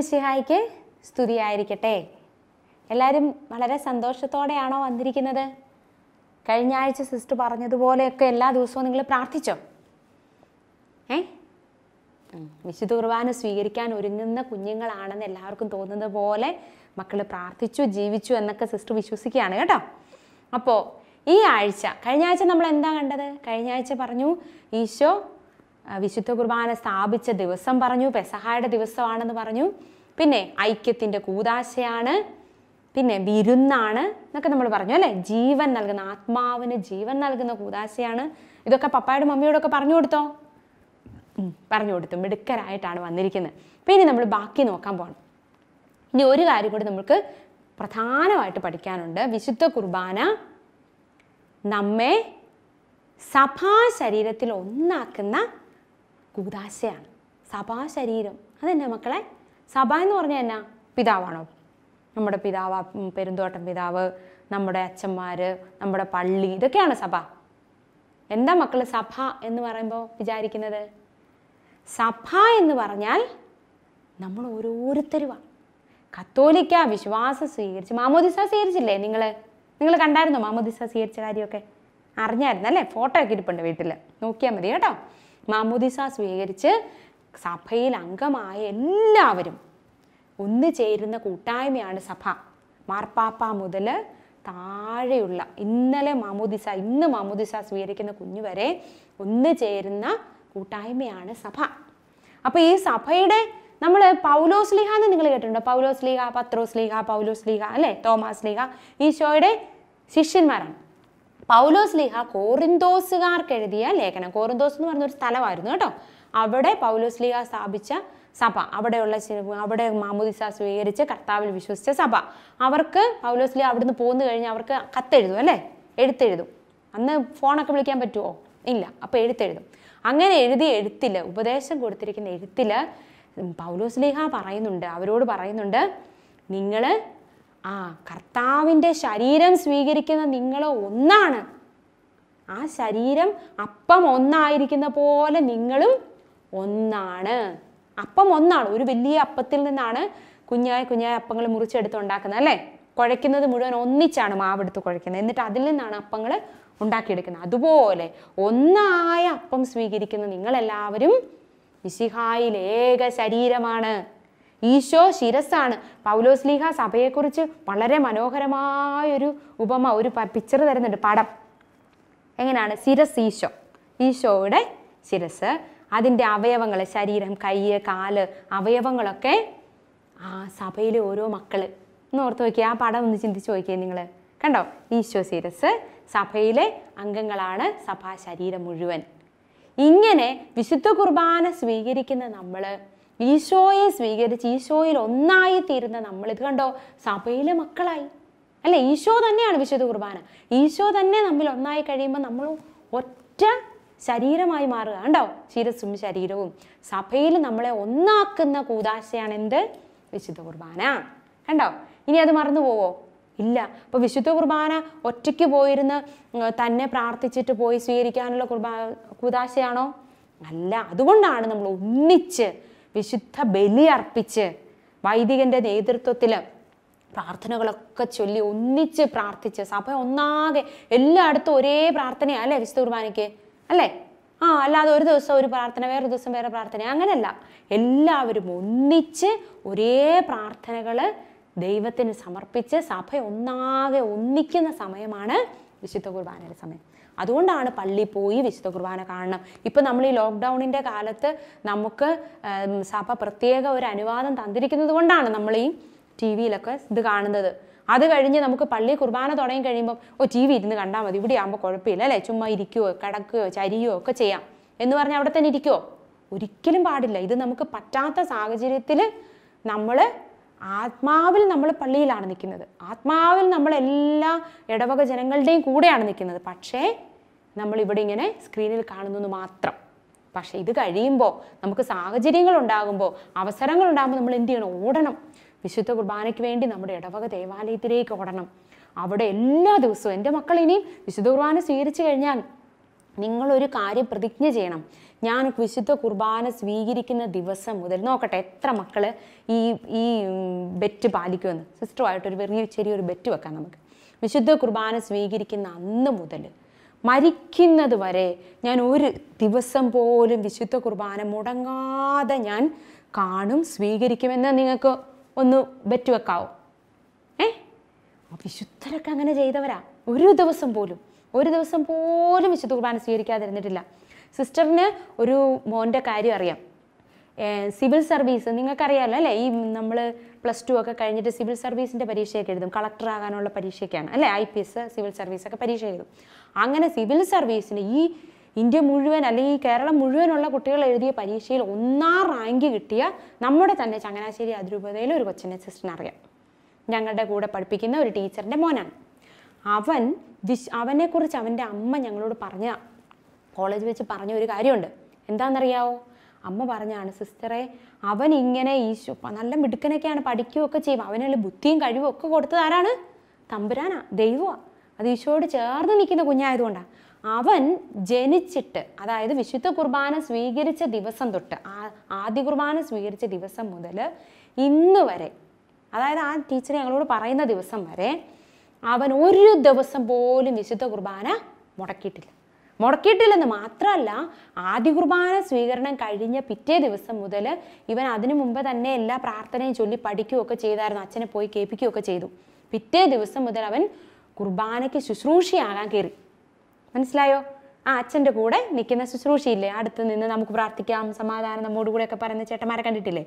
മിശിഹായിക്ക് സ്തുതിയായിരിക്കട്ടെ എല്ലാവരും വളരെ സന്തോഷത്തോടെയാണോ വന്നിരിക്കുന്നത് കഴിഞ്ഞ ആഴ്ച സിസ്റ്റർ പറഞ്ഞതുപോലെയൊക്കെ എല്ലാ ദിവസവും നിങ്ങൾ പ്രാർത്ഥിച്ചോ ഏ വിശുദ്ധ കുർബാന സ്വീകരിക്കാൻ ഒരുങ്ങുന്ന കുഞ്ഞുങ്ങളാണെന്ന് എല്ലാവർക്കും തോന്നുന്നത് പോലെ മക്കൾ പ്രാർത്ഥിച്ചു ജീവിച്ചു എന്നൊക്കെ സിസ്റ്റർ വിശ്വസിക്കുകയാണ് കേട്ടോ അപ്പോൾ ഈ ആഴ്ച കഴിഞ്ഞ ആഴ്ച നമ്മൾ എന്താ കണ്ടത് കഴിഞ്ഞ ആഴ്ച പറഞ്ഞു ഈശോ വിശുദ്ധ കുർബാന സ്ഥാപിച്ച ദിവസം പറഞ്ഞു പെസഹായുടെ ദിവസമാണെന്ന് പറഞ്ഞു പിന്നെ ഐക്യത്തിൻ്റെ കൂതാശയാണ് പിന്നെ വിരുന്നാണ് എന്നൊക്കെ നമ്മൾ പറഞ്ഞു അല്ലേ ജീവൻ നൽകുന്ന ആത്മാവിന് ജീവൻ നൽകുന്ന കൂതാശയാണ് ഇതൊക്കെ പപ്പായുടെ മമ്മിയോടൊക്കെ പറഞ്ഞു കൊടുത്തോ പറഞ്ഞു കൊടുത്തു മിടുക്കരായിട്ടാണ് വന്നിരിക്കുന്നത് പിന്നെ നമ്മൾ ബാക്കി നോക്കാൻ പോകണം ഇനി ഒരു കാര്യം കൂടി നമുക്ക് പ്രധാനമായിട്ട് പഠിക്കാനുണ്ട് വിശുദ്ധ കുർബാന നമ്മെ സഭാ ശരീരത്തിൽ ഒന്നാക്കുന്ന കൂതാശയാണ് സഭാശരീരം ശരീരം അതെന്നാ മക്കളെ സഭ എന്ന് പറഞ്ഞാൽ എന്നാ പിതാവാണോ നമ്മുടെ പിതാവ് പെരുന്തോട്ടം പിതാവ് നമ്മുടെ അച്ഛന്മാർ നമ്മുടെ പള്ളി ഇതൊക്കെയാണ് സഭ എന്താ മക്കൾ സഭ എന്ന് പറയുമ്പോൾ വിചാരിക്കുന്നത് സഭ എന്ന് പറഞ്ഞാൽ നമ്മൾ ഓരോരുത്തരുമാണ് കത്തോലിക്ക വിശ്വാസം സ്വീകരിച്ച് മാമോദിസ സ്വീകരിച്ചില്ലേ നിങ്ങൾ നിങ്ങൾ കണ്ടായിരുന്നോ മാമോദിസ സ്വീകരിച്ച കാര്യമൊക്കെ അറിഞ്ഞായിരുന്നു അല്ലേ ഫോട്ടോ ഒക്കെ ഇരിപ്പുണ്ട് വീട്ടിൽ നോക്കിയാൽ മതി കേട്ടോ മാമോദിസ സ്വീകരിച്ച് സഭയിൽ അംഗമായ എല്ലാവരും ഒന്നു ചേരുന്ന കൂട്ടായ്മയാണ് സഭ മാർപ്പാപ്പ മുതൽ താഴെയുള്ള ഇന്നലെ മാമോദിസ ഇന്ന് മാമോദിസ സ്വീകരിക്കുന്ന കുഞ്ഞു വരെ ഒന്ന് ചേരുന്ന കൂട്ടായ്മയാണ് സഭ അപ്പോൾ ഈ സഭയുടെ നമ്മൾ പൗലോസ് ലീഹ എന്ന് നിങ്ങൾ കേട്ടിട്ടുണ്ടോ പൗലോസ് ലീഹ പത്രോസ് ലീഹ പൗലോസ് ലീഹ അല്ലേ തോമാസ് ലീഹ ഈശോയുടെ ശിഷ്യന്മാരാണ് പൗലോസ് ലീഹ കോറിന്തോസുകാർക്ക് എഴുതിയ ലേഖനം കോറിന്തോസ് എന്ന് പറഞ്ഞൊരു സ്ഥലമായിരുന്നു കേട്ടോ അവിടെ പൗലോസ് ലീഹ സ്ഥാപിച്ച സഭ അവിടെയുള്ള അവിടെ മാമുദിസ സ്വീകരിച്ച് കർത്താവിൽ വിശ്വസിച്ച സഭ അവർക്ക് പൗലോസ് ലീഹ അവിടുന്ന് പോന്നു കഴിഞ്ഞ് അവർക്ക് കത്തെഴുതും അല്ലേ എഴുത്തെഴുതും അന്ന് ഫോണൊക്കെ വിളിക്കാൻ പറ്റുമോ ഇല്ല അപ്പോൾ എഴുത്തെഴുതും അങ്ങനെ എഴുതിയ എഴുത്തിൽ ഉപദേശം കൊടുത്തിരിക്കുന്ന എഴുത്തിൽ പൗലോസ് ലീഹ പറയുന്നുണ്ട് അവരോട് പറയുന്നുണ്ട് നിങ്ങൾ ആ കർത്താവിൻ്റെ ശരീരം സ്വീകരിക്കുന്ന നിങ്ങൾ ഒന്നാണ് ആ ശരീരം അപ്പം ഒന്നായിരിക്കുന്ന പോലെ നിങ്ങളും ഒന്നാണ് അപ്പം ഒന്നാണ് ഒരു വലിയ അപ്പത്തിൽ നിന്നാണ് കുഞ്ഞായ കുഞ്ഞായ അപ്പങ്ങൾ ഉണ്ടാക്കുന്നത് അല്ലേ കുഴയ്ക്കുന്നത് മുഴുവൻ ഒന്നിച്ചാണ് മാവെടുത്ത് കുഴയ്ക്കുന്നത് എന്നിട്ട് അതിൽ നിന്നാണ് അപ്പങ്ങൾ ഉണ്ടാക്കിയെടുക്കുന്നത് അതുപോലെ ഒന്നായ അപ്പം സ്വീകരിക്കുന്ന നിങ്ങളെല്ലാവരും മിശിഹായിൽ ഏക ശരീരമാണ് ഈശോ ശിരസ്സാണ് പൗലോസ്ലീഹ സഭയെക്കുറിച്ച് വളരെ മനോഹരമായൊരു ഉപമ ഒരു പിക്ചർ തരുന്നുണ്ട് പടം എങ്ങനെയാണ് ശിരസ് ഈശോ ഈശോയുടെ ശിരസ് അതിൻ്റെ അവയവങ്ങൾ ശരീരം കൈ കാല് അവയവങ്ങളൊക്കെ ആ സഭയിലെ ഓരോ മക്കൾ ഒന്ന് ഓർത്ത് നോക്കിയാൽ ആ പടം ഒന്ന് ചിന്തിച്ച് നോക്കിയേ നിങ്ങൾ കണ്ടോ ഈശോ ശിരസ് സഭയിലെ അംഗങ്ങളാണ് സഭാ ശരീരം മുഴുവൻ ഇങ്ങനെ വിശുദ്ധ കുർബാന സ്വീകരിക്കുന്ന നമ്മൾ ഈശോയെ സ്വീകരിച്ച് ഈശോയിൽ ഒന്നായി തീരുന്ന നമ്മൾ ഇത് കണ്ടോ സഭയിലെ മക്കളായി അല്ലെ ഈശോ തന്നെയാണ് വിശുദ്ധ കുർബാന ഈശോ തന്നെ നമ്മൾ ഒന്നായി കഴിയുമ്പോൾ നമ്മൾ ഒറ്റ ശരീരമായി മാറുക ഉണ്ടോ ശിരസും ശരീരവും സഭയിൽ നമ്മളെ ഒന്നാക്കുന്ന കൂതാശയാണ് എന്ത് വിശുദ്ധ കുർബാന കണ്ടോ ഇനി അത് മറന്നു പോവോ ഇല്ല അപ്പോൾ വിശുദ്ധ കുർബാന ഒറ്റയ്ക്ക് പോയിരുന്ന് തന്നെ പ്രാർത്ഥിച്ചിട്ട് പോയി സ്വീകരിക്കാനുള്ള കുർബാന കൂതാശയാണോ അല്ല അതുകൊണ്ടാണ് നമ്മൾ ഒന്നിച്ച് വിശുദ്ധ ബലി അർപ്പിച്ച് വൈദികൻ്റെ നേതൃത്വത്തിൽ പ്രാർത്ഥനകളൊക്കെ ചൊല്ലി ഒന്നിച്ച് പ്രാർത്ഥിച്ച് സഭ ഒന്നാകെ എല്ലായിടത്തും ഒരേ പ്രാർത്ഥനയാണ് അല്ലേ വിശുദ്ധ കുർബാനയ്ക്ക് അല്ലേ ആ അല്ലാതെ ഒരു ദിവസം ഒരു പ്രാർത്ഥന വേറൊരു ദിവസം വേറെ പ്രാർത്ഥന അങ്ങനെയല്ല എല്ലാവരും ഒന്നിച്ച് ഒരേ പ്രാർത്ഥനകൾ ദൈവത്തിന് സമർപ്പിച്ച് സഭ ഒന്നാകെ ഒന്നിക്കുന്ന സമയമാണ് വിശുദ്ധ കുർബാനയുടെ സമയം അതുകൊണ്ടാണ് പള്ളി പോയി വിശുദ്ധ കുർബാന കാണണം ഇപ്പം നമ്മൾ ഈ ലോക്ക്ഡൗണിൻ്റെ കാലത്ത് നമുക്ക് സഭ പ്രത്യേക ഒരു അനുവാദം തന്നിരിക്കുന്നത് കൊണ്ടാണ് നമ്മൾ ഈ ടി വിയിലൊക്കെ ഇത് കാണുന്നത് അത് കഴിഞ്ഞ് നമുക്ക് പള്ളി കുർബാന തുടങ്ങി കഴിയുമ്പം ഓ ടി വി ഇരുന്ന് കണ്ടാൽ മതി ഇവിടെ ആകുമ്പോൾ കുഴപ്പമില്ല അല്ലേ ചുമ്മാ ഇരിക്കുകയോ കിടക്കുകയോ ചരിയോ ഒക്കെ ചെയ്യാം എന്ന് പറഞ്ഞാൽ അവിടെ തന്നെ ഇരിക്കുമോ ഒരിക്കലും പാടില്ല ഇത് നമുക്ക് പറ്റാത്ത സാഹചര്യത്തിൽ നമ്മൾ ആത്മാവിൽ നമ്മൾ പള്ളിയിലാണ് നിൽക്കുന്നത് ആത്മാവിൽ നമ്മൾ എല്ലാ ഇടവക ജനങ്ങളുടെയും കൂടെയാണ് നിൽക്കുന്നത് പക്ഷേ നമ്മൾ ഇവിടെ ഇങ്ങനെ സ്ക്രീനിൽ കാണുന്നു മാത്രം പക്ഷേ ഇത് കഴിയുമ്പോൾ നമുക്ക് സാഹചര്യങ്ങൾ ഉണ്ടാകുമ്പോൾ അവസരങ്ങൾ ഉണ്ടാകുമ്പോൾ നമ്മൾ എന്ത് ചെയ്യണം ഓടണം വിശുദ്ധ കുർബാനയ്ക്ക് വേണ്ടി നമ്മുടെ ഇടവക ദേവാലയത്തിലേക്ക് ഓടണം അവിടെ എല്ലാ ദിവസവും എൻ്റെ മക്കൾ ഇനിയും വിശുദ്ധ കുർബാന സ്വീകരിച്ചു കഴിഞ്ഞാൽ നിങ്ങളൊരു കാര്യം പ്രതിജ്ഞ ചെയ്യണം ഞാൻ വിശുദ്ധ കുർബാന സ്വീകരിക്കുന്ന ദിവസം മുതൽ നോക്കട്ടെ എത്ര മക്കൾ ഈ ഈ ബെറ്റ് പാലിക്കുമെന്ന് സിസ്റ്ററുമായിട്ടൊരു വെറിയ ചെറിയൊരു ബെറ്റ് വെക്കാം നമുക്ക് വിശുദ്ധ കുർബാന സ്വീകരിക്കുന്ന അന്ന് മുതൽ മരിക്കുന്നത് വരെ ഞാൻ ഒരു ദിവസം പോലും വിശുദ്ധ കുർബാന മുടങ്ങാതെ ഞാൻ കാണും സ്വീകരിക്കുമെന്ന് നിങ്ങൾക്ക് ഒന്ന് ബെറ്റ് വെക്കാവോ ഏ വിശുദ്ധരൊക്കെ അങ്ങനെ ചെയ്തവരാ ഒരു ദിവസം പോലും ഒരു ദിവസം പോലും വിശുദ്ധ കുർബാന സ്വീകരിക്കാതിരുന്നിട്ടില്ല സിസ്റ്ററിന് ഒരു മോൻ്റെ കാര്യം അറിയാം സിവിൽ സർവീസ് നിങ്ങൾക്കറിയാമല്ലോ അല്ലേ ഈ നമ്മൾ പ്ലസ് ടു ഒക്കെ കഴിഞ്ഞിട്ട് സിവിൽ സർവീസിൻ്റെ പരീക്ഷയൊക്കെ എഴുതും കളക്ടർ ആകാനുള്ള പരീക്ഷയൊക്കെയാണ് അല്ലേ ഐ പി എസ് സിവിൽ സർവീസൊക്കെ പരീക്ഷ എഴുതും അങ്ങനെ സിവിൽ സർവീസിന് ഈ ഇന്ത്യ മുഴുവൻ അല്ലെങ്കിൽ കേരളം മുഴുവനുള്ള കുട്ടികൾ എഴുതിയ പരീക്ഷയിൽ ഒന്നാം റാങ്ക് കിട്ടിയ നമ്മുടെ തന്നെ ചങ്ങനാശ്ശേരി അതിരൂപതയിൽ ഒരു കൊച്ചിനെ സിസ്റ്ററിനറിയാം ഞങ്ങളുടെ കൂടെ പഠിപ്പിക്കുന്ന ഒരു ടീച്ചറിൻ്റെ മോനാണ് അവൻ വിശ് അവനെക്കുറിച്ച് അവൻ്റെ അമ്മ ഞങ്ങളോട് പറഞ്ഞ കോളേജ് വെച്ച് പറഞ്ഞ ഒരു കാര്യമുണ്ട് എന്താണെന്നറിയാവോ അമ്മ പറഞ്ഞാണ് സിസ്റ്ററെ അവൻ ഇങ്ങനെ ഈശു നല്ല മിടുക്കനൊക്കെയാണ് പഠിക്കുകയൊക്കെ ചെയ്യും അവനുള്ള ബുദ്ധിയും കഴിവും ഒക്കെ കൊടുത്തത് ആരാണ് തമ്പുരാനാ ദൈവമാ അത് ഈശോട് ചേർന്ന് നിൽക്കുന്ന കുഞ്ഞായതുകൊണ്ടാണ് അവൻ ജനിച്ചിട്ട് അതായത് വിശുദ്ധ കുർബാന സ്വീകരിച്ച ദിവസം തൊട്ട് ആദ്യ കുർബാന സ്വീകരിച്ച ദിവസം മുതൽ ഇന്ന് വരെ അതായത് ആ ടീച്ചർ ഞങ്ങളോട് പറയുന്ന ദിവസം വരെ അവൻ ഒരു ദിവസം പോലും വിശുദ്ധ കുർബാന മുടക്കിയിട്ടില്ല മുടക്കിയിട്ടില്ലെന്ന് മാത്രമല്ല ആദ്യ കുർബാന സ്വീകരണം കഴിഞ്ഞ പിറ്റേ ദിവസം മുതൽ ഇവൻ അതിനു മുമ്പ് തന്നെ എല്ലാ പ്രാർത്ഥനയും ചൊല്ലി പഠിക്കുകയൊക്കെ ചെയ്തായിരുന്നു അച്ഛനെ പോയി കേൾപ്പിക്കുകയൊക്കെ ചെയ്തു പിറ്റേ ദിവസം മുതൽ അവൻ കുർബാനയ്ക്ക് ശുശ്രൂഷയാകാൻ കയറി മനസ്സിലായോ ആ അച്ഛൻ്റെ കൂടെ നിൽക്കുന്ന ശുശ്രൂഷയില്ലേ അടുത്ത് നിന്ന് നമുക്ക് പ്രാർത്ഥിക്കാം സമാധാനം നമ്മോട് കൂടെയൊക്കെ പറയുന്ന ചേട്ടന്മാരെ കണ്ടിട്ടില്ലേ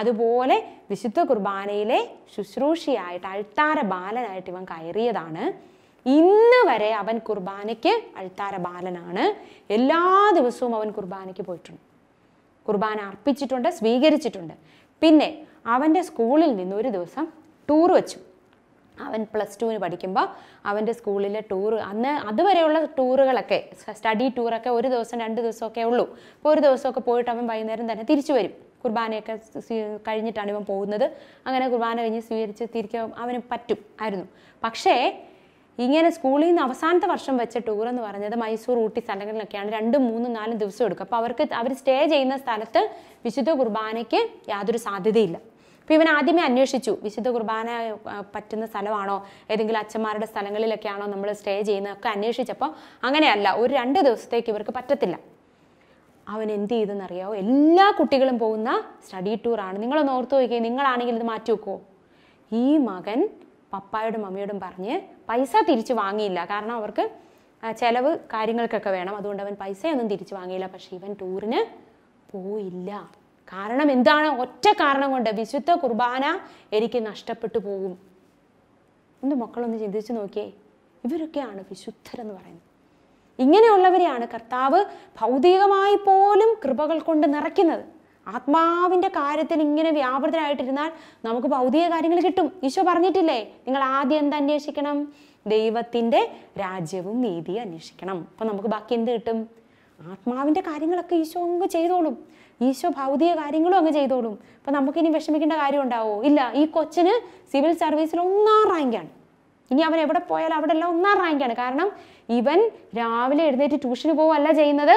അതുപോലെ വിശുദ്ധ കുർബാനയിലെ ശുശ്രൂഷിയായിട്ട് അൾത്താര ബാലനായിട്ട് ഇവൻ കയറിയതാണ് ഇന്ന് വരെ അവൻ കുർബാനയ്ക്ക് അൾത്താര ബാലനാണ് എല്ലാ ദിവസവും അവൻ കുർബാനയ്ക്ക് പോയിട്ടുണ്ട് കുർബാന അർപ്പിച്ചിട്ടുണ്ട് സ്വീകരിച്ചിട്ടുണ്ട് പിന്നെ അവൻ്റെ സ്കൂളിൽ നിന്ന് ഒരു ദിവസം ടൂർ വെച്ചു അവൻ പ്ലസ് ടുവിന് പഠിക്കുമ്പോൾ അവൻ്റെ സ്കൂളിലെ ടൂർ അന്ന് അതുവരെയുള്ള ടൂറുകളൊക്കെ സ്റ്റഡി ടൂറൊക്കെ ഒരു ദിവസം രണ്ട് ദിവസമൊക്കെ ഉള്ളൂ അപ്പോൾ ഒരു ദിവസമൊക്കെ പോയിട്ട് അവൻ വൈകുന്നേരം തന്നെ തിരിച്ചു വരും കുർബാനയൊക്കെ കഴിഞ്ഞിട്ടാണ് ഇവൻ പോകുന്നത് അങ്ങനെ കുർബാന കഴിഞ്ഞ് സ്വീകരിച്ച് തിരികെ അവന് പറ്റും ആയിരുന്നു പക്ഷേ ഇങ്ങനെ സ്കൂളിൽ നിന്ന് അവസാനത്തെ വർഷം വെച്ച ടൂർ എന്ന് പറഞ്ഞത് മൈസൂർ ഊട്ടി സ്ഥലങ്ങളിലൊക്കെയാണ് രണ്ടും മൂന്നും നാലും ദിവസം എടുക്കും അപ്പോൾ അവർക്ക് അവർ സ്റ്റേ ചെയ്യുന്ന സ്ഥലത്ത് വിശുദ്ധ കുർബാനയ്ക്ക് യാതൊരു സാധ്യതയില്ല അപ്പോൾ ഇവൻ ആദ്യമേ അന്വേഷിച്ചു വിശുദ്ധ കുർബാന പറ്റുന്ന സ്ഥലമാണോ ഏതെങ്കിലും അച്ഛന്മാരുടെ സ്ഥലങ്ങളിലൊക്കെയാണോ നമ്മൾ സ്റ്റേ ചെയ്യുന്നതൊക്കെ അന്വേഷിച്ചപ്പോൾ അങ്ങനെയല്ല ഒരു രണ്ട് ദിവസത്തേക്ക് ഇവർക്ക് പറ്റത്തില്ല അവൻ എന്ത് ചെയ്തെന്നറിയാവോ എല്ലാ കുട്ടികളും പോകുന്ന സ്റ്റഡി ടൂറാണ് നിങ്ങളൊന്ന് ഓർത്ത് നോക്കിയേ നിങ്ങളാണെങ്കിൽ ഇത് മാറ്റി വെക്കുമോ ഈ മകൻ പപ്പായോടും മമ്മിയോടും പറഞ്ഞ് പൈസ തിരിച്ചു വാങ്ങിയില്ല കാരണം അവർക്ക് ചിലവ് കാര്യങ്ങൾക്കൊക്കെ വേണം അതുകൊണ്ട് അവൻ പൈസയൊന്നും തിരിച്ചു വാങ്ങിയില്ല പക്ഷേ ഇവൻ ടൂറിന് പോയില്ല കാരണം എന്താണ് ഒറ്റ കാരണം കൊണ്ട് വിശുദ്ധ കുർബാന എനിക്ക് നഷ്ടപ്പെട്ടു പോകും എൻ്റെ മക്കളൊന്ന് ചിന്തിച്ച് നോക്കിയേ ഇവരൊക്കെയാണ് വിശുദ്ധരെന്ന് പറയുന്നത് ഇങ്ങനെയുള്ളവരെയാണ് കർത്താവ് ഭൗതികമായി പോലും കൃപകൾ കൊണ്ട് നിറയ്ക്കുന്നത് ആത്മാവിൻ്റെ കാര്യത്തിൽ ഇങ്ങനെ വ്യാപൃതരായിട്ടിരുന്നാൽ നമുക്ക് ഭൗതിക കാര്യങ്ങൾ കിട്ടും ഈശോ പറഞ്ഞിട്ടില്ലേ നിങ്ങൾ ആദ്യം എന്ത് അന്വേഷിക്കണം ദൈവത്തിൻ്റെ രാജ്യവും നീതി അന്വേഷിക്കണം അപ്പം നമുക്ക് ബാക്കി എന്ത് കിട്ടും ആത്മാവിൻ്റെ കാര്യങ്ങളൊക്കെ ഈശോ അങ്ങ് ചെയ്തോളും ഈശോ ഭൗതിക കാര്യങ്ങളും അങ്ങ് ചെയ്തോളും അപ്പം നമുക്കിനി വിഷമിക്കേണ്ട കാര്യം ഉണ്ടാവോ ഇല്ല ഈ കൊച്ചിന് സിവിൽ സർവീസിൽ ഒന്നാം റാങ്കാണ് ഇനി അവൻ എവിടെ പോയാലും അവിടെ എല്ലാം ഒന്നാം റാങ്കാണ് കാരണം ഇവൻ രാവിലെ എഴുന്നേറ്റ് ട്യൂഷന് പോവല്ല ചെയ്യുന്നത്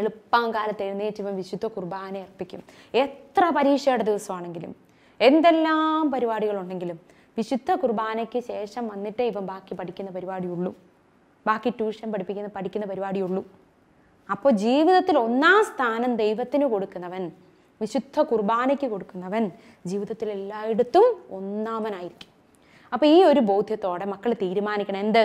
എളുപ്പം കാലത്ത് എഴുന്നേറ്റ് ഇവൻ വിശുദ്ധ കുർബാന അർപ്പിക്കും എത്ര പരീക്ഷയുടെ ദിവസമാണെങ്കിലും എന്തെല്ലാം പരിപാടികളുണ്ടെങ്കിലും വിശുദ്ധ കുർബാനയ്ക്ക് ശേഷം വന്നിട്ടേ ഇവൻ ബാക്കി പഠിക്കുന്ന പരിപാടിയുള്ളൂ ബാക്കി ട്യൂഷൻ പഠിപ്പിക്കുന്ന പഠിക്കുന്ന പരിപാടിയുള്ളൂ അപ്പോൾ ജീവിതത്തിൽ ഒന്നാം സ്ഥാനം ദൈവത്തിന് കൊടുക്കുന്നവൻ വിശുദ്ധ കുർബാനയ്ക്ക് കൊടുക്കുന്നവൻ ജീവിതത്തിൽ എല്ലായിടത്തും ഒന്നാമനായിരിക്കും അപ്പോൾ ഈ ഒരു ബോധ്യത്തോടെ മക്കൾ തീരുമാനിക്കണം എന്ത്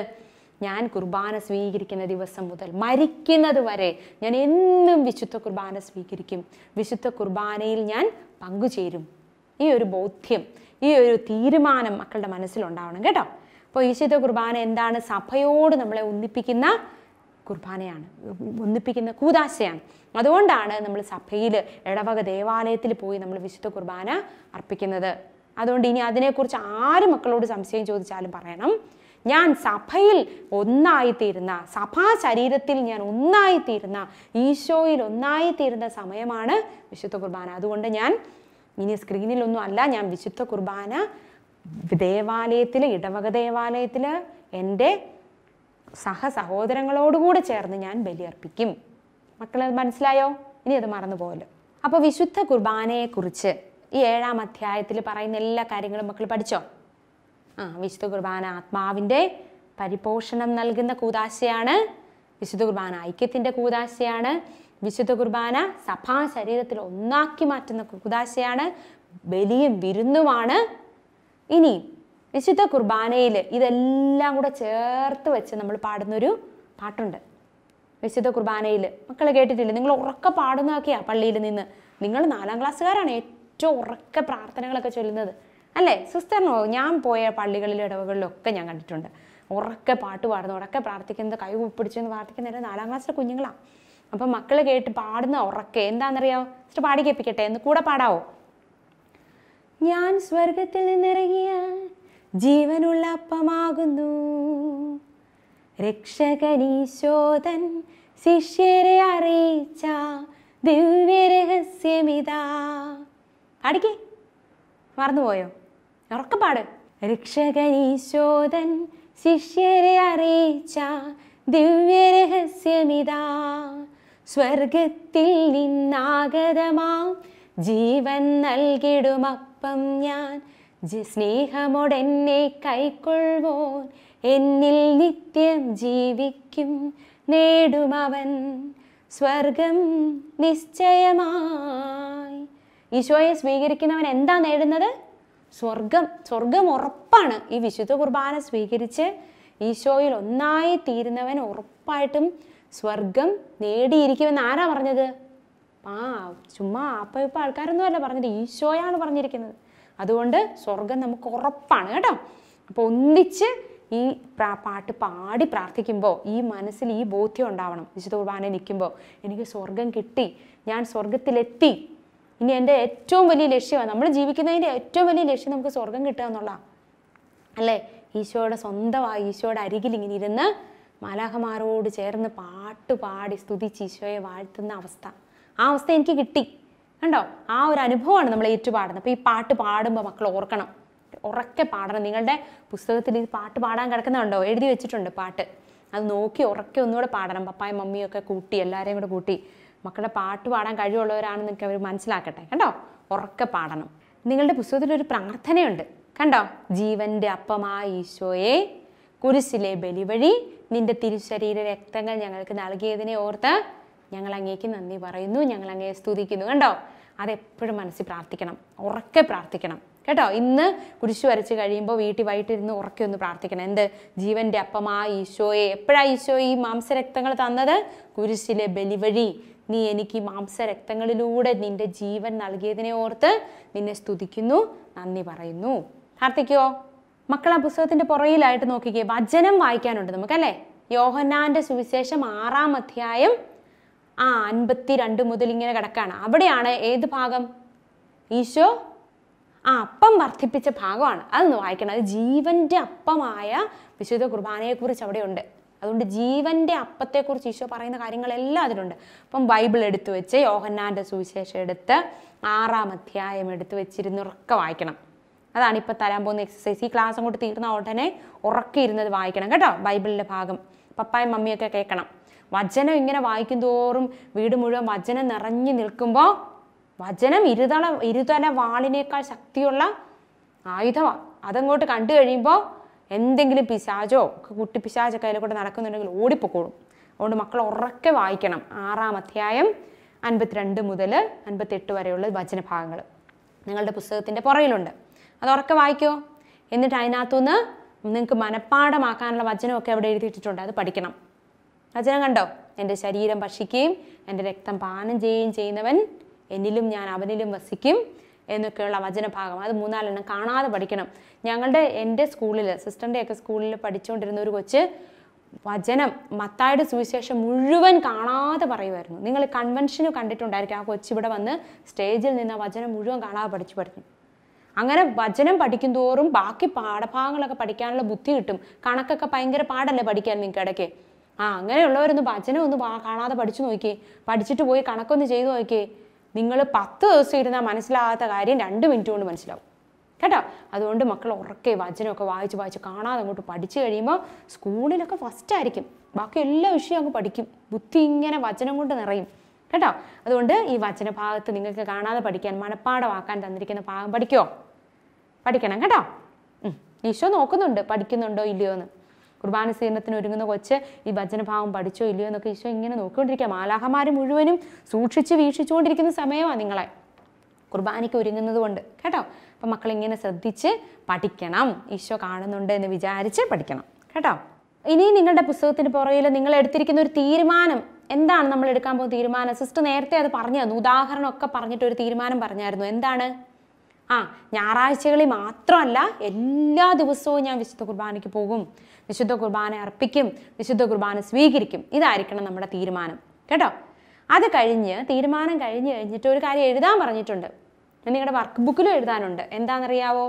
ഞാൻ കുർബാന സ്വീകരിക്കുന്ന ദിവസം മുതൽ മരിക്കുന്നത് വരെ ഞാൻ എന്നും വിശുദ്ധ കുർബാന സ്വീകരിക്കും വിശുദ്ധ കുർബാനയിൽ ഞാൻ പങ്കുചേരും ഈ ഒരു ബോധ്യം ഈ ഒരു തീരുമാനം മക്കളുടെ മനസ്സിലുണ്ടാവണം കേട്ടോ അപ്പോൾ വിശുദ്ധ കുർബാന എന്താണ് സഭയോട് നമ്മളെ ഒന്നിപ്പിക്കുന്ന കുർബാനയാണ് ഒന്നിപ്പിക്കുന്ന കൂതാശയാണ് അതുകൊണ്ടാണ് നമ്മൾ സഭയിൽ ഇടവക ദേവാലയത്തിൽ പോയി നമ്മൾ വിശുദ്ധ കുർബാന അർപ്പിക്കുന്നത് അതുകൊണ്ട് ഇനി അതിനെക്കുറിച്ച് ആര് മക്കളോട് സംശയം ചോദിച്ചാലും പറയണം ഞാൻ സഭയിൽ ഒന്നായിത്തീരുന്ന സഭാ ശരീരത്തിൽ ഞാൻ ഒന്നായിത്തീരുന്ന ഈശോയിൽ ഒന്നായിത്തീരുന്ന സമയമാണ് വിശുദ്ധ കുർബാന അതുകൊണ്ട് ഞാൻ ഇനി സ്ക്രീനിലൊന്നും അല്ല ഞാൻ വിശുദ്ധ കുർബാന ദേവാലയത്തിൽ ഇടവക ദേവാലയത്തിൽ എൻ്റെ സഹ സഹോദരങ്ങളോടുകൂടെ ചേർന്ന് ഞാൻ ബലിയർപ്പിക്കും മക്കളെ മനസ്സിലായോ ഇനി അത് മറന്നു പോകല്ലോ അപ്പോൾ വിശുദ്ധ കുർബാനയെക്കുറിച്ച് ഈ ഏഴാം അധ്യായത്തിൽ പറയുന്ന എല്ലാ കാര്യങ്ങളും മക്കൾ പഠിച്ചോ ആ വിശുദ്ധ കുർബാന ആത്മാവിൻ്റെ പരിപോഷണം നൽകുന്ന കൂതാശയാണ് വിശുദ്ധ കുർബാന ഐക്യത്തിൻ്റെ കൂതാശയാണ് വിശുദ്ധ കുർബാന സഭാ ശരീരത്തിൽ ഒന്നാക്കി മാറ്റുന്ന കൂതാശയാണ് വലിയ വിരുന്നുമാണ് ഇനി വിശുദ്ധ കുർബാനയിൽ ഇതെല്ലാം കൂടെ ചേർത്ത് വെച്ച് നമ്മൾ പാടുന്നൊരു പാട്ടുണ്ട് വിശുദ്ധ കുർബാനയിൽ മക്കൾ കേട്ടിട്ടില്ല നിങ്ങൾ ഉറക്ക പാടുന്നതൊക്കെയാണ് പള്ളിയിൽ നിന്ന് നിങ്ങൾ നാലാം ക്ലാസ്സുകാരാണ് ഏറ്റവും ഉറക്ക പ്രാർത്ഥനകളൊക്കെ ചൊല്ലുന്നത് അല്ലേ സിസ്റ്ററിനോ ഞാൻ പോയ പള്ളികളിലും ഇടവകളിലൊക്കെ ഞാൻ കണ്ടിട്ടുണ്ട് ഉറക്കെ പാട്ട് പാടുന്നു ഉറക്കെ പ്രാർത്ഥിക്കുന്നത് കൈ പിടിച്ചെന്ന് പ്രാർത്ഥിക്കുന്നതിന് നാലാം ക്ലാസ്സിലെ കുഞ്ഞുങ്ങളാണ് അപ്പം മക്കൾ കേട്ട് പാടുന്ന ഉറക്കെ എന്താണെന്നറിയാവോ ഇച്ചിട്ട് പാടി കേൾപ്പിക്കട്ടെ എന്ന് കൂടെ പാടാവോ ഞാൻ സ്വർഗത്തിൽ നിന്നിറങ്ങിയ ജീവനുള്ള അപ്പമാകുന്നു രക്ഷകനീശോധൻ ശിഷ്യരെ അറിയിച്ച ദിവ്യരഹസ്യമിതാ അടിക്ക് മറന്നുപോയോ ഉറക്കപ്പാട് രക്ഷകനീശോധൻ ശിഷ്യരെ അറിയിച്ച ദിവ്യരഹസ്യമിതാ സ്വർഗത്തിൽ നിന്നാഗതമാ ജീവൻ നൽകിടുമപ്പം ഞാൻ സ്നേഹമോടെന്നെ കൈക്കൊള്ളുവോൻ എന്നിൽ നിത്യം ജീവിക്കും നേടുമവൻ സ്വർഗം നിശ്ചയമായി ഈശോയെ സ്വീകരിക്കുന്നവൻ എന്താ നേടുന്നത് സ്വർഗം സ്വർഗം ഉറപ്പാണ് ഈ വിശുദ്ധ കുർബാന സ്വീകരിച്ച് ഈശോയിൽ ഒന്നായി തീരുന്നവൻ ഉറപ്പായിട്ടും സ്വർഗം നേടിയിരിക്കുമെന്ന് ആരാ പറഞ്ഞത് ആ ചുമ്മാ അപ്പം ഇപ്പം ആൾക്കാരൊന്നുമല്ല പറഞ്ഞത് ഈശോയാണ് പറഞ്ഞിരിക്കുന്നത് അതുകൊണ്ട് സ്വർഗം നമുക്ക് ഉറപ്പാണ് കേട്ടോ അപ്പോൾ ഒന്നിച്ച് ഈ പാട്ട് പാടി പ്രാർത്ഥിക്കുമ്പോൾ ഈ മനസ്സിൽ ഈ ബോധ്യം ഉണ്ടാവണം വിശുദ്ധ കുർബാന നിൽക്കുമ്പോൾ എനിക്ക് സ്വർഗം കിട്ടി ഞാൻ സ്വർഗത്തിലെത്തി ഇനി എൻ്റെ ഏറ്റവും വലിയ ലക്ഷ്യമാണ് നമ്മൾ ജീവിക്കുന്നതിൻ്റെ ഏറ്റവും വലിയ ലക്ഷ്യം നമുക്ക് സ്വർഗം കിട്ടുക എന്നുള്ളതാണ് അല്ലേ ഈശോയുടെ സ്വന്തമായി ഈശോയുടെ അരികിൽ ഇങ്ങനെ ഇരുന്ന് മാലാഹമാരോട് ചേർന്ന് പാട്ട് പാടി സ്തുതിച്ച് ഈശോയെ വാഴ്ത്തുന്ന അവസ്ഥ ആ അവസ്ഥ എനിക്ക് കിട്ടി കണ്ടോ ആ ഒരു അനുഭവമാണ് നമ്മൾ ഏറ്റുപാടുന്നത് അപ്പോൾ ഈ പാട്ട് പാടുമ്പോൾ മക്കൾ ഓർക്കണം ഉറക്കെ പാടണം നിങ്ങളുടെ പുസ്തകത്തിൽ ഈ പാട്ട് പാടാൻ കിടക്കുന്നുണ്ടോ എഴുതി വെച്ചിട്ടുണ്ട് പാട്ട് അത് നോക്കി ഉറക്കെ ഒന്നുകൂടെ പാടണം പപ്പായും ഒക്കെ കൂട്ടി എല്ലാവരെയും കൂടെ കൂട്ടി മക്കളുടെ പാട്ട് പാടാൻ കഴിവുള്ളവരാണെന്നൊക്കെ അവർ മനസ്സിലാക്കട്ടെ കണ്ടോ ഉറക്കെ പാടണം നിങ്ങളുടെ പുസ്തകത്തിലൊരു പ്രാർത്ഥനയുണ്ട് കണ്ടോ ജീവൻ്റെ അപ്പമായ ഈശോയെ കുരിശിലെ ബലിവഴി നിന്റെ തിരുശരീര രക്തങ്ങൾ ഞങ്ങൾക്ക് നൽകിയതിനെ ഓർത്ത് ഞങ്ങൾ അങ്ങേക്ക് നന്ദി പറയുന്നു ഞങ്ങൾ അങ്ങേ സ്തുതിക്കുന്നു കണ്ടോ അതെപ്പോഴും മനസ്സിൽ പ്രാർത്ഥിക്കണം ഉറക്കെ പ്രാർത്ഥിക്കണം കേട്ടോ ഇന്ന് കുരിശു വരച്ച് കഴിയുമ്പോൾ വീട്ടിൽ വൈകിട്ടിരുന്ന് ഉറക്കെ ഒന്ന് പ്രാർത്ഥിക്കണം എന്ത് ജീവൻ്റെ അപ്പമായ ഈശോയെ എപ്പോഴാണ് ഈശോ ഈ മാംസരക്തങ്ങൾ തന്നത് കുരിശിലെ ബലിവഴി നീ എനിക്ക് മാംസരക്തങ്ങളിലൂടെ നിന്റെ ജീവൻ നൽകിയതിനെ ഓർത്ത് നിന്നെ സ്തുതിക്കുന്നു നന്ദി പറയുന്നു പ്രാർത്ഥിക്കുമോ മക്കൾ ആ പുസ്തകത്തിന്റെ പുറയിലായിട്ട് നോക്കിക്കേ വചനം വായിക്കാനുണ്ട് നമുക്കല്ലേ യോഹന്നാൻ്റെ സുവിശേഷം ആറാം അധ്യായം ആ അൻപത്തി രണ്ട് മുതൽ ഇങ്ങനെ കിടക്കാണ് അവിടെയാണ് ഏത് ഭാഗം ഈശോ ആ അപ്പം വർദ്ധിപ്പിച്ച ഭാഗമാണ് അതൊന്ന് വായിക്കണം അത് ജീവന്റെ അപ്പമായ വിശുദ്ധ കുർബാനയെക്കുറിച്ച് അവിടെയുണ്ട് അതുകൊണ്ട് ജീവൻ്റെ അപ്പത്തെക്കുറിച്ച് ഈശോ പറയുന്ന കാര്യങ്ങളെല്ലാം അതിലുണ്ട് അപ്പം ബൈബിൾ എടുത്തു വെച്ച് യോഹന്നാൻ്റെ സുവിശേഷം എടുത്ത് ആറാം അധ്യായം എടുത്തു വെച്ചിരുന്ന് ഉറക്കെ വായിക്കണം അതാണ് ഇപ്പം തരാൻ പോകുന്ന എക്സസൈസ് ഈ ക്ലാസ് അങ്ങോട്ട് തീർന്ന ഉടനെ ഉറക്കെ ഇരുന്നത് വായിക്കണം കേട്ടോ ബൈബിളിൻ്റെ ഭാഗം പപ്പായും മമ്മിയൊക്കെ കേൾക്കണം വചനം ഇങ്ങനെ വായിക്കും തോറും വീട് മുഴുവൻ വചനം നിറഞ്ഞു നിൽക്കുമ്പോൾ വചനം ഇരുതള ഇരുതല വാളിനേക്കാൾ ശക്തിയുള്ള ആയുധമാണ് അതങ്ങോട്ട് കണ്ടു കഴിയുമ്പോൾ എന്തെങ്കിലും പിശാചോ കുട്ടി പിശാചൊക്കെ അതിൽ കൂടെ നടക്കുന്നുണ്ടെങ്കിൽ ഓടിപ്പോക്കോളും അതുകൊണ്ട് മക്കൾ ഉറക്കെ വായിക്കണം ആറാം അധ്യായം അൻപത്തിരണ്ട് മുതൽ അൻപത്തെട്ട് വരെയുള്ള വചനഭാഗങ്ങൾ നിങ്ങളുടെ പുസ്തകത്തിൻ്റെ പുറകിലുണ്ട് അത് ഉറക്കെ വായിക്കോ എന്നിട്ട് അതിനകത്തുനിന്ന് നിങ്ങൾക്ക് മനഃപ്പാടമാക്കാനുള്ള വചനമൊക്കെ അവിടെ എഴുതിയിട്ടുണ്ട് അത് പഠിക്കണം വചനം കണ്ടോ എൻ്റെ ശരീരം ഭക്ഷിക്കുകയും എൻ്റെ രക്തം പാനം ചെയ്യുകയും ചെയ്യുന്നവൻ എന്നിലും ഞാൻ അവനിലും വസിക്കും എന്നൊക്കെയുള്ള വചനഭാഗം അത് മൂന്നാലെണ്ണം കാണാതെ പഠിക്കണം ഞങ്ങളുടെ എൻ്റെ സ്കൂളിൽ സിസ്റ്ററിൻ്റെയൊക്കെ സ്കൂളിൽ പഠിച്ചുകൊണ്ടിരുന്ന ഒരു കൊച്ച് വചനം മത്തായുടെ സുവിശേഷം മുഴുവൻ കാണാതെ പറയുമായിരുന്നു നിങ്ങൾ കൺവെൻഷന് കണ്ടിട്ടുണ്ടായിരിക്കും ആ കൊച്ചിവിടെ വന്ന് സ്റ്റേജിൽ നിന്ന് വചനം മുഴുവൻ കാണാതെ പഠിച്ചു പഠിക്കും അങ്ങനെ വചനം പഠിക്കും തോറും ബാക്കി പാഠഭാഗങ്ങളൊക്കെ പഠിക്കാനുള്ള ബുദ്ധി കിട്ടും കണക്കൊക്കെ ഭയങ്കര പാടല്ലേ പഠിക്കാൻ നിങ്ങൾക്ക് ഇടയ്ക്ക് ആ അങ്ങനെയുള്ളവരൊന്ന് വചനം ഒന്ന് കാണാതെ പഠിച്ചു നോക്കിയേ പഠിച്ചിട്ട് പോയി കണക്കൊന്ന് ചെയ്തു നോക്കിയേ നിങ്ങൾ പത്ത് ദിവസം ഇരുന്നാൽ മനസ്സിലാകാത്ത കാര്യം രണ്ട് മിനിറ്റ് കൊണ്ട് മനസ്സിലാവും കേട്ടോ അതുകൊണ്ട് മക്കൾ ഉറക്കെ വചനമൊക്കെ വായിച്ച് വായിച്ച് കാണാതെ അങ്ങോട്ട് പഠിച്ചു കഴിയുമ്പോൾ സ്കൂളിലൊക്കെ ഫസ്റ്റ് ആയിരിക്കും ബാക്കി എല്ലാ വിഷയവും അങ്ങ് പഠിക്കും ബുദ്ധി ഇങ്ങനെ വചനം കൊണ്ട് നിറയും കേട്ടോ അതുകൊണ്ട് ഈ വചനഭാഗത്ത് നിങ്ങൾക്ക് കാണാതെ പഠിക്കാൻ മനഃപ്പാടമാക്കാൻ തന്നിരിക്കുന്ന ഭാഗം പഠിക്കുമോ പഠിക്കണം കേട്ടോ ഈശോ നോക്കുന്നുണ്ട് പഠിക്കുന്നുണ്ടോ ഇല്ലയോ എന്ന് കുർബാന സ്വീകരണത്തിന് ഒരുങ്ങുന്ന കൊച്ച് ഈ ഭജനഭാവം പഠിച്ചോ ഇല്ലയോ എന്നൊക്കെ ഈശോ ഇങ്ങനെ നോക്കിക്കൊണ്ടിരിക്കുക മാലാഹമാർ മുഴുവനും സൂക്ഷിച്ച് വീക്ഷിച്ചുകൊണ്ടിരിക്കുന്ന സമയമാണ് നിങ്ങളെ കുർബാനയ്ക്ക് ഒരുങ്ങുന്നത് കൊണ്ട് കേട്ടോ അപ്പം മക്കളിങ്ങനെ ശ്രദ്ധിച്ച് പഠിക്കണം ഈശോ കാണുന്നുണ്ട് എന്ന് വിചാരിച്ച് പഠിക്കണം കേട്ടോ ഇനി നിങ്ങളുടെ പുസ്തകത്തിന് പുറകിൽ നിങ്ങൾ എടുത്തിരിക്കുന്ന ഒരു തീരുമാനം എന്താണ് നമ്മൾ എടുക്കാൻ പോകുന്ന തീരുമാനം സിസ്റ്റർ നേരത്തെ അത് പറഞ്ഞു തന്നു ഉദാഹരണമൊക്കെ പറഞ്ഞിട്ട് ഒരു തീരുമാനം പറഞ്ഞായിരുന്നു എന്താണ് ആ ഞായറാഴ്ചകളിൽ മാത്രമല്ല എല്ലാ ദിവസവും ഞാൻ വിശുദ്ധ കുർബാനയ്ക്ക് പോകും വിശുദ്ധ കുർബാന അർപ്പിക്കും വിശുദ്ധ കുർബാന സ്വീകരിക്കും ഇതായിരിക്കണം നമ്മുടെ തീരുമാനം കേട്ടോ അത് കഴിഞ്ഞ് തീരുമാനം കഴിഞ്ഞ് കഴിഞ്ഞിട്ട് ഒരു കാര്യം എഴുതാൻ പറഞ്ഞിട്ടുണ്ട് നിങ്ങളുടെ വർക്ക് ബുക്കിലും എഴുതാനുണ്ട് എന്താണെന്നറിയാവോ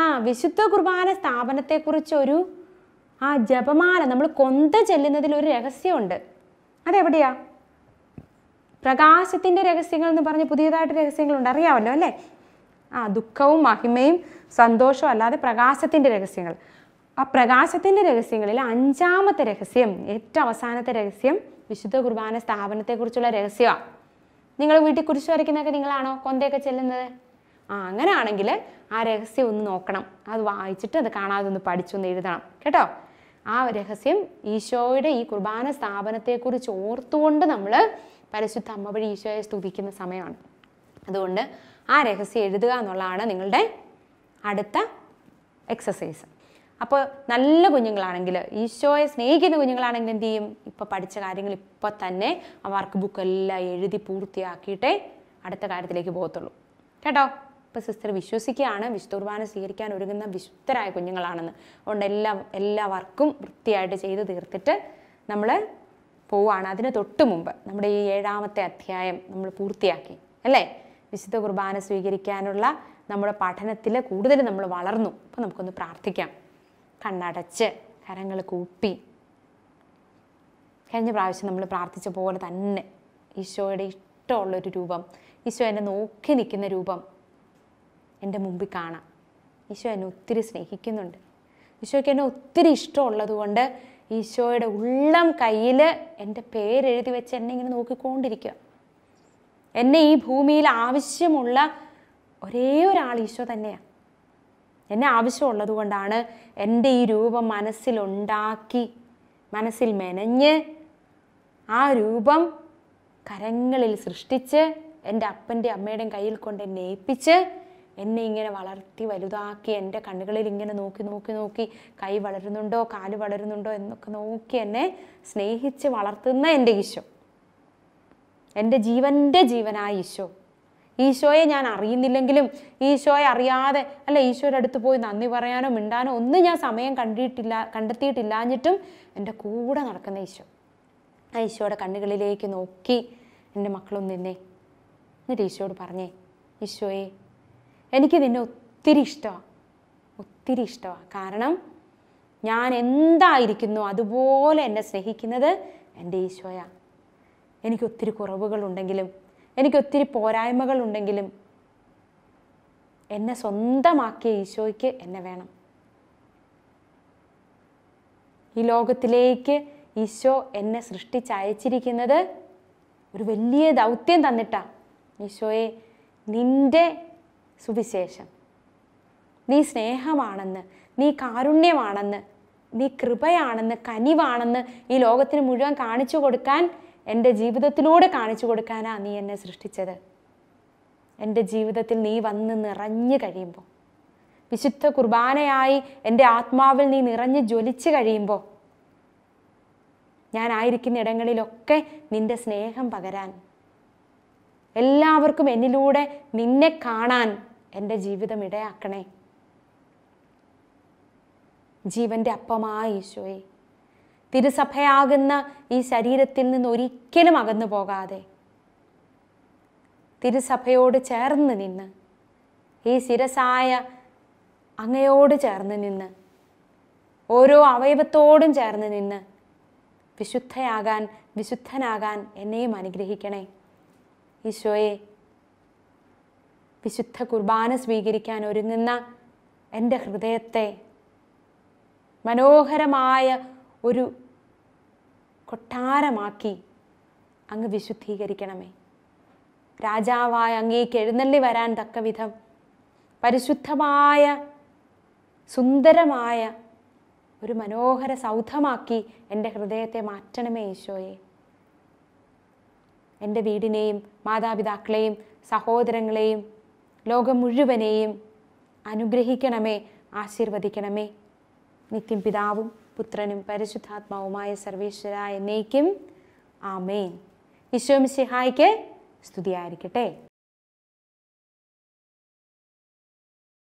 ആ വിശുദ്ധ കുർബാന സ്ഥാപനത്തെക്കുറിച്ചൊരു ആ ജപമാല നമ്മൾ കൊന്ത ചെല്ലുന്നതിൽ ഒരു രഹസ്യമുണ്ട് അതെവിടെയാ പ്രകാശത്തിൻ്റെ രഹസ്യങ്ങൾ എന്ന് പറഞ്ഞ് പുതിയതായിട്ട് രഹസ്യങ്ങളുണ്ട് അറിയാമല്ലോ അല്ലേ ആ ദുഃഖവും മഹിമയും സന്തോഷവും അല്ലാതെ പ്രകാശത്തിൻ്റെ രഹസ്യങ്ങൾ ആ പ്രകാശത്തിൻ്റെ രഹസ്യങ്ങളിൽ അഞ്ചാമത്തെ രഹസ്യം ഏറ്റവും അവസാനത്തെ രഹസ്യം വിശുദ്ധ കുർബാന സ്ഥാപനത്തെക്കുറിച്ചുള്ള രഹസ്യമാണ് നിങ്ങൾ വീട്ടിൽ കുരിശ് വരയ്ക്കുന്നതൊക്കെ നിങ്ങളാണോ കൊന്തയൊക്കെ ചെല്ലുന്നത് ആ അങ്ങനെയാണെങ്കിൽ ആ രഹസ്യം ഒന്ന് നോക്കണം അത് വായിച്ചിട്ട് അത് കാണാതെ ഒന്ന് പഠിച്ചൊന്ന് എഴുതണം കേട്ടോ ആ രഹസ്യം ഈശോയുടെ ഈ കുർബാന സ്ഥാപനത്തെക്കുറിച്ച് ഓർത്തുകൊണ്ട് നമ്മൾ പരിശുദ്ധ അമ്മ വഴി ഈശോയെ സ്തുതിക്കുന്ന സമയമാണ് അതുകൊണ്ട് ആ രഹസ്യം എഴുതുക എന്നുള്ളതാണ് നിങ്ങളുടെ അടുത്ത എക്സസൈസ് അപ്പോൾ നല്ല കുഞ്ഞുങ്ങളാണെങ്കിൽ ഈശോയെ സ്നേഹിക്കുന്ന കുഞ്ഞുങ്ങളാണെങ്കിൽ എന്ത് ചെയ്യും ഇപ്പം പഠിച്ച കാര്യങ്ങൾ ഇപ്പോൾ തന്നെ ആ വർക്ക് ബുക്ക് എല്ലാം എഴുതി പൂർത്തിയാക്കിയിട്ടേ അടുത്ത കാര്യത്തിലേക്ക് പോകത്തുള്ളൂ കേട്ടോ ഇപ്പോൾ സിസ്റ്റർ വിശ്വസിക്കുകയാണ് വിശുദ്ധുർബാന സ്വീകരിക്കാൻ ഒരുങ്ങുന്ന വിശുദ്ധരായ കുഞ്ഞുങ്ങളാണെന്ന് അതുകൊണ്ട് എല്ലാ എല്ലാ വർക്കും വൃത്തിയായിട്ട് ചെയ്ത് തീർത്തിട്ട് നമ്മൾ പോവുകയാണ് അതിന് തൊട്ട് മുമ്പ് നമ്മുടെ ഈ ഏഴാമത്തെ അധ്യായം നമ്മൾ പൂർത്തിയാക്കി അല്ലേ വിശുദ്ധ കുർബാന സ്വീകരിക്കാനുള്ള നമ്മുടെ പഠനത്തിൽ കൂടുതൽ നമ്മൾ വളർന്നു അപ്പോൾ നമുക്കൊന്ന് പ്രാർത്ഥിക്കാം കണ്ണടച്ച് കരങ്ങൾ കൂപ്പി കഴിഞ്ഞ പ്രാവശ്യം നമ്മൾ പ്രാർത്ഥിച്ച പോലെ തന്നെ ഈശോയുടെ ഇഷ്ടമുള്ളൊരു രൂപം ഈശോ എന്നെ നോക്കി നിൽക്കുന്ന രൂപം എൻ്റെ മുമ്പിൽ കാണാം ഈശോ എന്നെ ഒത്തിരി സ്നേഹിക്കുന്നുണ്ട് ഈശോയ്ക്ക് എന്നെ ഒത്തിരി ഇഷ്ടമുള്ളതുകൊണ്ട് ഈശോയുടെ ഉള്ളം കയ്യിൽ എൻ്റെ പേരെഴുതി വെച്ച് എന്നെ ഇങ്ങനെ നോക്കിക്കൊണ്ടിരിക്കുക എന്നെ ഈ ഭൂമിയിൽ ആവശ്യമുള്ള ഒരേ ഒരാൾ ഈശോ തന്നെയാണ് എന്നെ ആവശ്യമുള്ളത് കൊണ്ടാണ് എൻ്റെ ഈ രൂപം മനസ്സിലുണ്ടാക്കി മനസ്സിൽ മെനഞ്ഞ് ആ രൂപം കരങ്ങളിൽ സൃഷ്ടിച്ച് എൻ്റെ അപ്പൻ്റെ അമ്മയുടെയും കയ്യിൽ കൊണ്ട് എന്നെ ഏൽപ്പിച്ച് എന്നെ ഇങ്ങനെ വളർത്തി വലുതാക്കി എൻ്റെ കണ്ണുകളിൽ ഇങ്ങനെ നോക്കി നോക്കി നോക്കി കൈ വളരുന്നുണ്ടോ കാല് വളരുന്നുണ്ടോ എന്നൊക്കെ നോക്കി എന്നെ സ്നേഹിച്ച് വളർത്തുന്ന എൻ്റെ ഈശോ എൻ്റെ ജീവൻ്റെ ജീവനായ ഈശോ ഈശോയെ ഞാൻ അറിയുന്നില്ലെങ്കിലും ഈശോയെ അറിയാതെ അല്ല ഈശോയുടെ അടുത്ത് പോയി നന്ദി പറയാനോ മിണ്ടാനോ ഒന്നും ഞാൻ സമയം കണ്ടിട്ടില്ല കണ്ടെത്തിയിട്ടില്ലാഞ്ഞിട്ടും എൻ്റെ കൂടെ നടക്കുന്ന ഈശോ ആ ഈശോയുടെ കണ്ണുകളിലേക്ക് നോക്കി എൻ്റെ മക്കളും നിന്നെ എന്നിട്ട് ഈശോട് പറഞ്ഞേ ഈശോയെ എനിക്ക് നിന്നെ ഒത്തിരി ഇഷ്ടമാണ് ഒത്തിരി ഇഷ്ടമാണ് കാരണം ഞാൻ എന്തായിരിക്കുന്നു അതുപോലെ എന്നെ സ്നേഹിക്കുന്നത് എൻ്റെ ഈശോയാണ് എനിക്കൊത്തിരി കുറവുകളുണ്ടെങ്കിലും എനിക്കൊത്തിരി പോരായ്മകളുണ്ടെങ്കിലും എന്നെ സ്വന്തമാക്കിയ ഈശോയ്ക്ക് എന്നെ വേണം ഈ ലോകത്തിലേക്ക് ഈശോ എന്നെ സൃഷ്ടിച്ചയച്ചിരിക്കുന്നത് ഒരു വലിയ ദൗത്യം തന്നിട്ടാണ് ഈശോയെ നിൻ്റെ സുവിശേഷം നീ സ്നേഹമാണെന്ന് നീ കാരുണ്യമാണെന്ന് നീ കൃപയാണെന്ന് കനിവാണെന്ന് ഈ ലോകത്തിന് മുഴുവൻ കാണിച്ചു കൊടുക്കാൻ എൻ്റെ ജീവിതത്തിലൂടെ കാണിച്ചു കൊടുക്കാനാണ് നീ എന്നെ സൃഷ്ടിച്ചത് എൻ്റെ ജീവിതത്തിൽ നീ വന്ന് നിറഞ്ഞു കഴിയുമ്പോൾ വിശുദ്ധ കുർബാനയായി എൻ്റെ ആത്മാവിൽ നീ നിറഞ്ഞ് ജ്വലിച്ചു കഴിയുമ്പോൾ ഞാനായിരിക്കുന്ന ഇടങ്ങളിലൊക്കെ നിൻ്റെ സ്നേഹം പകരാൻ എല്ലാവർക്കും എന്നിലൂടെ നിന്നെ കാണാൻ എൻ്റെ ജീവിതം ഇടയാക്കണേ ജീവൻ്റെ അപ്പമായ ഈശോയെ തിരുസഭയാകുന്ന ഈ ശരീരത്തിൽ നിന്ന് ഒരിക്കലും അകന്നു പോകാതെ തിരുസഭയോട് ചേർന്ന് നിന്ന് ഈ ശിരസായ അങ്ങയോട് ചേർന്ന് നിന്ന് ഓരോ അവയവത്തോടും ചേർന്ന് നിന്ന് വിശുദ്ധയാകാൻ വിശുദ്ധനാകാൻ എന്നെയും അനുഗ്രഹിക്കണേ ഈശോയെ വിശുദ്ധ കുർബാന സ്വീകരിക്കാൻ ഒരുങ്ങുന്ന എൻ്റെ ഹൃദയത്തെ മനോഹരമായ ഒരു കൊട്ടാരമാക്കി അങ്ങ് വിശുദ്ധീകരിക്കണമേ രാജാവായ അങ്ങേക്ക് എഴുന്നള്ളി വരാൻ വിധം പരിശുദ്ധമായ സുന്ദരമായ ഒരു മനോഹര സൗധമാക്കി എൻ്റെ ഹൃദയത്തെ മാറ്റണമേ ഈശോയെ എൻ്റെ വീടിനെയും മാതാപിതാക്കളെയും സഹോദരങ്ങളെയും ലോകം മുഴുവനെയും അനുഗ്രഹിക്കണമേ ആശീർവദിക്കണമേ നിത്യം പിതാവും പുത്രനും പരിശുദ്ധാത്മാവുമായ സർവേശ്വരായ നെയ്ക്കും ആമേൻ ഈശോമിശിഹായ്ക്ക് സ്തുതിയായിരിക്കട്ടെ